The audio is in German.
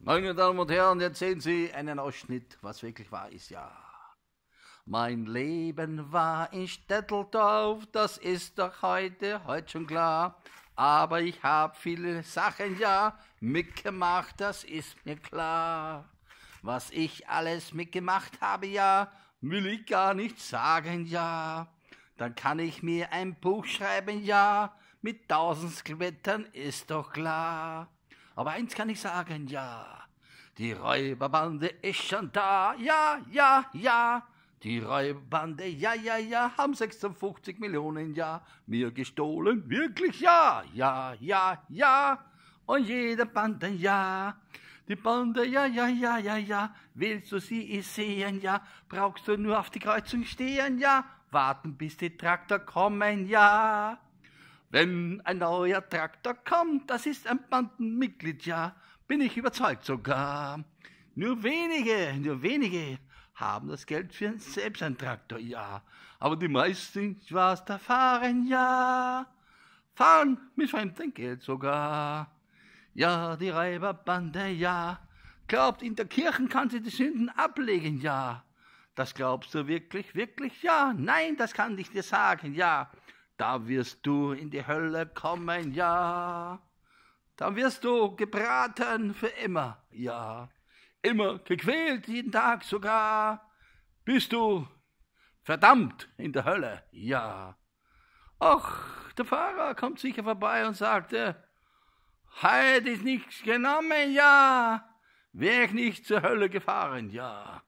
Meine Damen und Herren, jetzt sehen Sie einen Ausschnitt. Was wirklich wahr ist, ja. Mein Leben war in Städteldorf, das ist doch heute, heute schon klar. Aber ich hab viele Sachen ja mitgemacht, das ist mir klar. Was ich alles mitgemacht habe ja, will ich gar nicht sagen ja. Dann kann ich mir ein Buch schreiben ja, mit tausend Skelettern ist doch klar. Aber eins kann ich sagen, ja. Die Räuberbande ist schon da, ja, ja, ja. Die Räuberbande, ja, ja, ja, haben 56 Millionen, ja. Mir gestohlen, wirklich, ja, ja, ja, ja. Und jede Bande, ja. Die Bande, ja, ja, ja, ja, ja. Willst du sie sehen, ja? Brauchst du nur auf die Kreuzung stehen, ja? Warten, bis die Traktor kommen, ja. Wenn ein neuer Traktor kommt, das ist ein Bandenmitglied, ja, bin ich überzeugt sogar. Nur wenige, nur wenige haben das Geld für selbst einen Traktor, ja. Aber die meisten was da fahren, ja. Fahren mit fremdem Geld sogar. Ja, die Räuberbande, ja. Glaubt, in der Kirche kann sie die Sünden ablegen, ja. Das glaubst du wirklich, wirklich, ja. Nein, das kann ich dir sagen, ja da wirst du in die Hölle kommen, ja. Da wirst du gebraten für immer, ja. Immer gequält, jeden Tag sogar, bist du verdammt in der Hölle, ja. Och, der Fahrer kommt sicher vorbei und sagte, äh, heut ist nichts genommen, ja. Wär ich nicht zur Hölle gefahren, ja.